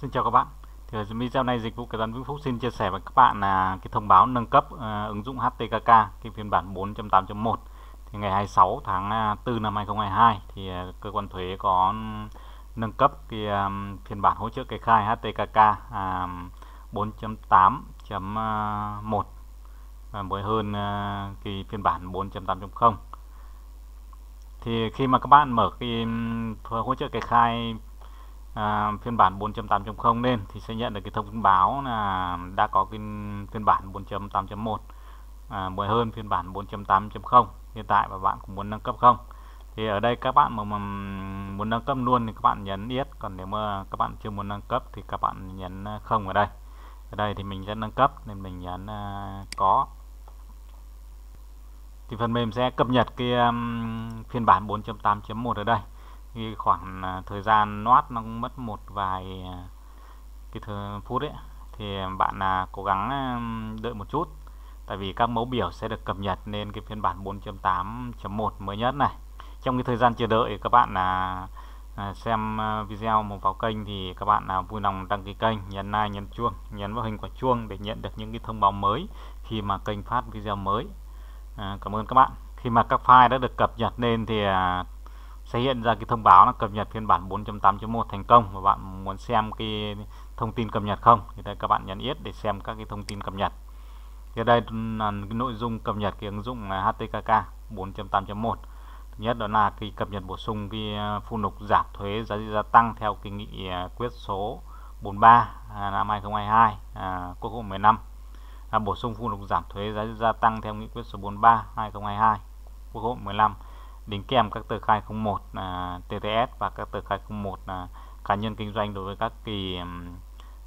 Xin chào các bạn. Thì ờ, video này dịch vụ kế toán Vĩnh Phúc xin chia sẻ với các bạn là cái thông báo nâng cấp uh, ứng dụng HTKK cái phiên bản 4.8.1 thì ngày 26 tháng 4 à, năm 2022 thì uh, cơ quan thuế có nâng cấp cái um, phiên bản hỗ trợ kê khai HTKK uh, 4.8.1 uh, mới hơn uh, cái phiên bản 4.8.0 thì khi mà các bạn mở cái hỗ trợ kê khai à, phiên bản 4.8.0 lên thì sẽ nhận được cái thông báo là đã có cái phiên bản 4.8.1 à, mới hơn phiên bản 4.8.0 hiện tại và bạn cũng muốn nâng cấp không thì ở đây các bạn mà, mà muốn nâng cấp luôn thì các bạn nhấn yes còn nếu mà các bạn chưa muốn nâng cấp thì các bạn nhấn à, không ở đây ở đây thì mình sẽ nâng cấp nên mình nhấn uh, có thì phần mềm sẽ cập nhật cái um, phiên bản 4.8.1 ở đây thì khoảng à, thời gian loát nó cũng mất một vài à, cái phút ấy thì bạn là cố gắng à, đợi một chút tại vì các mẫu biểu sẽ được cập nhật lên cái phiên bản 4.8.1 mới nhất này trong cái thời gian chờ đợi các bạn là xem video một vào kênh thì các bạn là vui lòng đăng ký kênh nhấn like nhấn chuông nhấn vào hình quả chuông để nhận được những cái thông báo mới khi mà kênh phát video mới à, cảm ơn các bạn khi mà các file đã được cập nhật lên thì sẽ hiện ra cái thông báo là cập nhật phiên bản 4.8.1 thành công và bạn muốn xem cái thông tin cập nhật không thì đây các bạn nhấn yết để xem các cái thông tin cập nhật thì đây là cái nội dung cập nhật cái ứng dụng HTKK 4.8.1 nhất đó là cái cập nhật bổ sung cái à, phụ lục giảm thuế giá trị gia tăng theo cái nghị à, quyết số 43 à, năm 2022 à, Quốc hội 15 à, bổ sung phụ lục giảm thuế giá trị gia tăng theo nghị quyết số 43 2022 Quốc hội 15 đính kèm các tờ khai 01 là TTS và các tờ khai 01 là cá nhân kinh doanh đối với các kỳ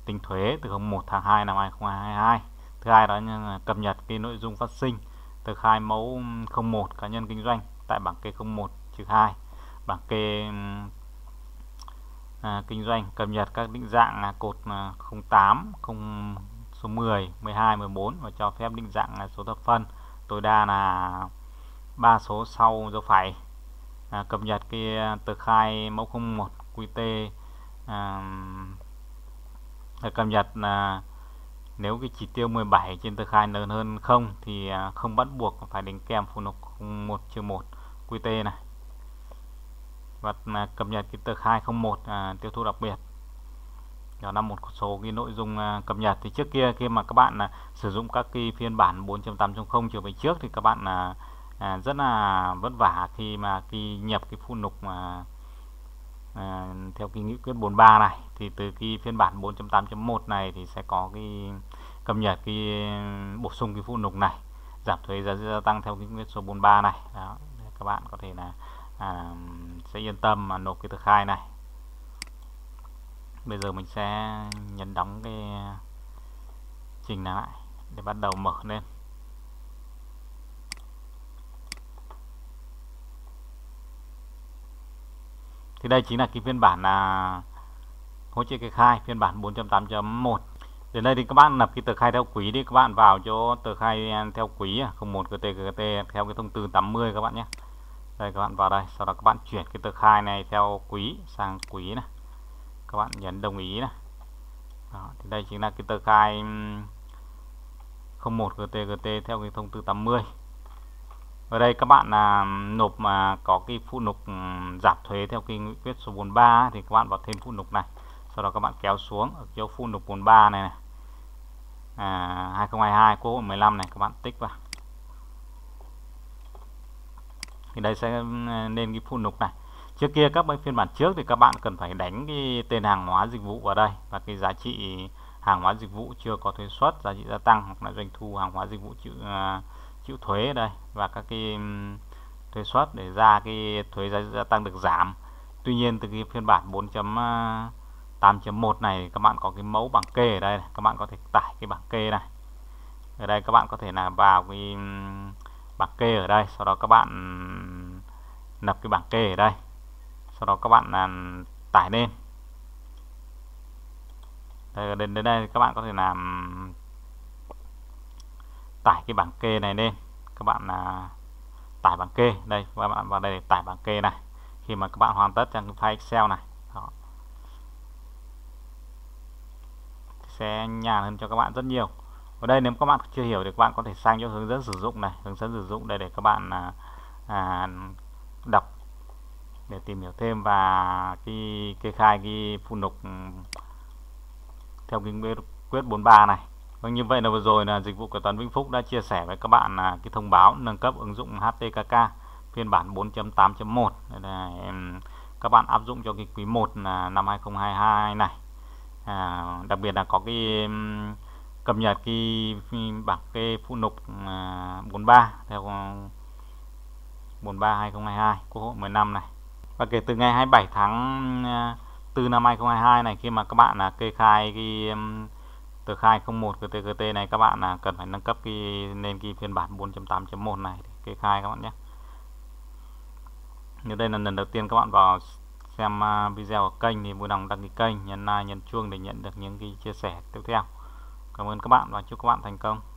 tính thuế từ 01 tháng 2 năm 2022 thứ hai đó là cập nhật cái nội dung phát sinh tờ khai mẫu 01 cá nhân kinh doanh tại bảng kê 01 trừ 2 bảng kê à, kinh doanh cập nhật các định dạng là cột 08 à, 0 số 10 12 14 và cho phép định dạng là số thập phân tối đa là ba số sau dấu phẩy à, cập nhật cái à, tờ khai mẫu 01 QT à, à, cập nhật là nếu cái chỉ tiêu 17 trên tờ khai lớn hơn không thì à, không bắt buộc phải đính kèm phụ lục 01 1 QT này và cập nhật cái tờ khai 01 à, tiêu thụ đặc biệt đó là một số cái nội dung à, cập nhật thì trước kia khi mà các bạn à, sử dụng các cái phiên bản 4.8.0 trở về trước thì các bạn là à, rất là vất vả khi mà khi nhập cái phụ lục mà à, theo cái nghị quyết 43 này thì từ khi phiên bản 4.8.1 này thì sẽ có cái cập nhật cái ừ, bổ sung cái phụ lục này giảm thuế giá gia tăng theo cái quyết số 43 này đó các bạn có thể là à, sẽ yên tâm mà nộp cái tờ khai này bây giờ mình sẽ nhấn đóng cái trình lại để bắt đầu mở lên thì đây chính là cái phiên bản là hỗ trợ kê khai phiên bản 4.8.1 đến đây thì các bạn lập cái tờ khai theo quý đi các bạn vào chỗ tờ khai theo quý 01 gt gt theo cái thông tư 80 các bạn nhé đây các bạn vào đây sau đó các bạn chuyển cái tờ khai này theo quý sang quý này các bạn nhấn đồng ý này đó, thì đây chính là cái tờ khai 01 gt gt theo cái thông tư 80 ở đây các bạn là nộp mà có cái phụ nục ừ, giảm thuế theo cái nghị quyết số 43 ấy, thì các bạn vào thêm phụ nục này sau đó các bạn kéo xuống ở chỗ phụ nục 43 này, này. À, 2022 quốc hội 15 này các bạn tích vào thì đây sẽ nên ừ, cái phụ nục này trước kia các phiên bản trước thì các bạn cần phải đánh cái tên hàng hóa dịch vụ vào đây và cái giá trị hàng hóa dịch vụ chưa có thuế xuất giá trị gia tăng hoặc là doanh thu hàng hóa dịch vụ chịu uh, chịu thuế đây và các cái thuế suất để ra cái thuế giá, gia tăng được giảm Tuy nhiên từ cái phiên bản 4.8.1 à, này các bạn có cái mẫu bảng kê ở đây các bạn có thể tải cái bảng kê này ở đây các bạn có thể là vào cái bảng kê ở đây sau đó các bạn nập cái bảng kê ở đây sau đó các bạn là tải lên đây, đến đây các bạn có thể làm tải cái bảng kê này lên các bạn à, tải bảng kê đây các bạn vào đây tải bảng kê này khi mà các bạn hoàn tất trong file Excel này đó. sẽ nhàn hơn cho các bạn rất nhiều ở đây nếu các bạn chưa hiểu thì các bạn có thể sang cho hướng dẫn sử dụng này hướng dẫn sử dụng đây để các bạn à, à, đọc để tìm hiểu thêm và cái kê khai cái phụ lục theo cái quyết 43 này Vâng như vậy là vừa rồi là dịch vụ kế toán Vĩnh Phúc đã chia sẻ với các bạn là cái thông báo nâng cấp ứng dụng HTKK phiên bản 4.8.1 các bạn áp dụng cho cái quý 1 là năm 2022 này à, đặc biệt là có cái cập nhật cái bảng kê phụ lục 43 à, theo 43 2022 Quốc hội 15 này và kể từ ngày 27 tháng 4 à, năm 2022 này khi mà các bạn là kê khai cái từ 201 GTGT này các bạn là cần phải nâng cấp cái lên cái phiên bản 4.8.1 này kê khai các bạn nhé nếu đây là lần đầu tiên các bạn vào xem à, video của kênh thì vui lòng đăng ký kênh nhấn like nhấn chuông để nhận được những cái chia sẻ tiếp theo cảm ơn các bạn và chúc các bạn thành công